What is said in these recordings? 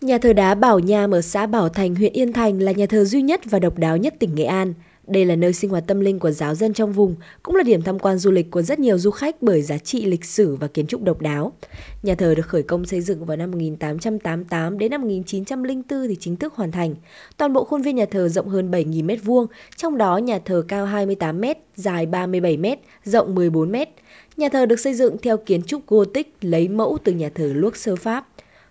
Nhà thờ đá Bảo Nham ở xã Bảo Thành, huyện Yên Thành là nhà thờ duy nhất và độc đáo nhất tỉnh Nghệ An. Đây là nơi sinh hoạt tâm linh của giáo dân trong vùng, cũng là điểm tham quan du lịch của rất nhiều du khách bởi giá trị lịch sử và kiến trúc độc đáo. Nhà thờ được khởi công xây dựng vào năm 1888 đến năm 1904 thì chính thức hoàn thành. Toàn bộ khuôn viên nhà thờ rộng hơn 7.000 m2, trong đó nhà thờ cao 28 m, dài 37 m, rộng 14 m. Nhà thờ được xây dựng theo kiến trúc Gothic lấy mẫu từ nhà thờ Luốc sơ Pháp.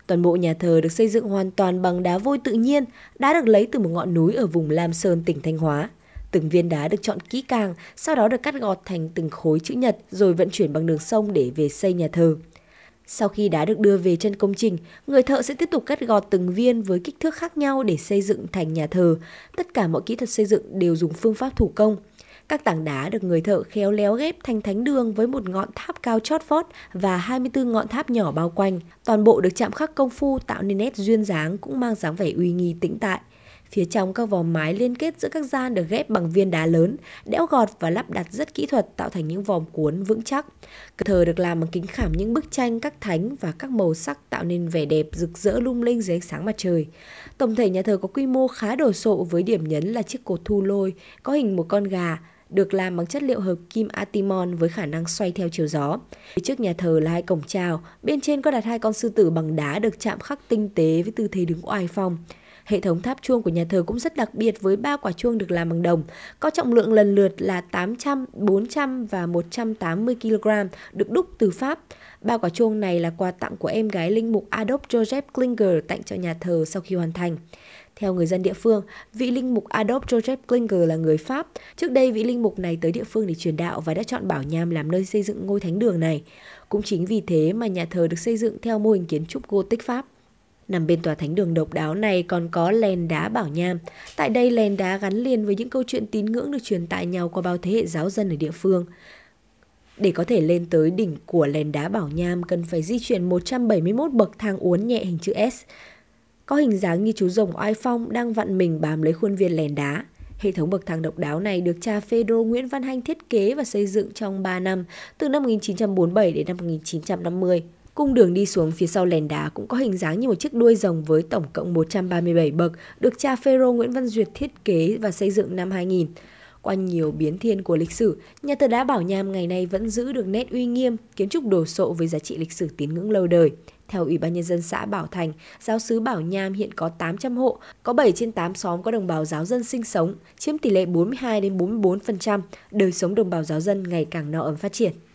Toàn bộ nhà thờ được xây dựng hoàn toàn bằng đá vôi tự nhiên, đá được lấy từ một ngọn núi ở vùng Lam Sơn, tỉnh Thanh Hóa. Từng viên đá được chọn kỹ càng, sau đó được cắt gọt thành từng khối chữ nhật rồi vận chuyển bằng đường sông để về xây nhà thờ. Sau khi đá được đưa về chân công trình, người thợ sẽ tiếp tục cắt gọt từng viên với kích thước khác nhau để xây dựng thành nhà thờ. Tất cả mọi kỹ thuật xây dựng đều dùng phương pháp thủ công – các tảng đá được người thợ khéo léo ghép thành thánh đường với một ngọn tháp cao chót vót và 24 ngọn tháp nhỏ bao quanh. Toàn bộ được chạm khắc công phu tạo nên nét duyên dáng cũng mang dáng vẻ uy nghi tĩnh tại. Phía trong các vòm mái liên kết giữa các gian được ghép bằng viên đá lớn, đẽo gọt và lắp đặt rất kỹ thuật tạo thành những vòm cuốn vững chắc. Thờ được làm bằng kính khảm những bức tranh các thánh và các màu sắc tạo nên vẻ đẹp rực rỡ lung linh dưới ánh sáng mặt trời. Tổng thể nhà thờ có quy mô khá đồ sộ với điểm nhấn là chiếc cột thu lôi có hình một con gà được làm bằng chất liệu hợp kim atimon với khả năng xoay theo chiều gió. Phía trước nhà thờ là hai cổng chào, bên trên có đặt hai con sư tử bằng đá được chạm khắc tinh tế với tư thế đứng oai phong. Hệ thống tháp chuông của nhà thờ cũng rất đặc biệt với ba quả chuông được làm bằng đồng, có trọng lượng lần lượt là 800, 400 và 180 kg, được đúc từ Pháp. Ba quả chuông này là quà tặng của em gái linh mục Adolf Joseph Klinger tặng cho nhà thờ sau khi hoàn thành. Theo người dân địa phương, vị linh mục Adolf Joseph Klinger là người Pháp. Trước đây, vị linh mục này tới địa phương để truyền đạo và đã chọn Bảo Nham làm nơi xây dựng ngôi thánh đường này. Cũng chính vì thế mà nhà thờ được xây dựng theo mô hình kiến trúc Gothic Pháp. Nằm bên tòa thánh đường độc đáo này còn có len đá Bảo Nham. Tại đây, len đá gắn liền với những câu chuyện tín ngưỡng được truyền tại nhau qua bao thế hệ giáo dân ở địa phương. Để có thể lên tới đỉnh của lèn đá Bảo Nham cần phải di chuyển 171 bậc thang uốn nhẹ hình chữ S có hình dáng như chú rồng oai phong đang vặn mình bám lấy khuôn viên lèn đá. Hệ thống bậc thang độc đáo này được cha Pedro Nguyễn Văn Hanh thiết kế và xây dựng trong 3 năm, từ năm 1947 đến năm 1950. Cung đường đi xuống phía sau lèn đá cũng có hình dáng như một chiếc đuôi rồng với tổng cộng 137 bậc, được cha Phêrô Nguyễn Văn Duyệt thiết kế và xây dựng năm 2000. Qua nhiều biến thiên của lịch sử, nhà thờ đá Bảo Nham ngày nay vẫn giữ được nét uy nghiêm, kiến trúc đồ sộ với giá trị lịch sử tín ngưỡng lâu đời. Theo Ủy ban Nhân dân xã Bảo Thành, giáo sứ Bảo Nham hiện có 800 hộ, có 7 trên 8 xóm có đồng bào giáo dân sinh sống, chiếm tỷ lệ 42 đến 44%, đời sống đồng bào giáo dân ngày càng no ấm phát triển.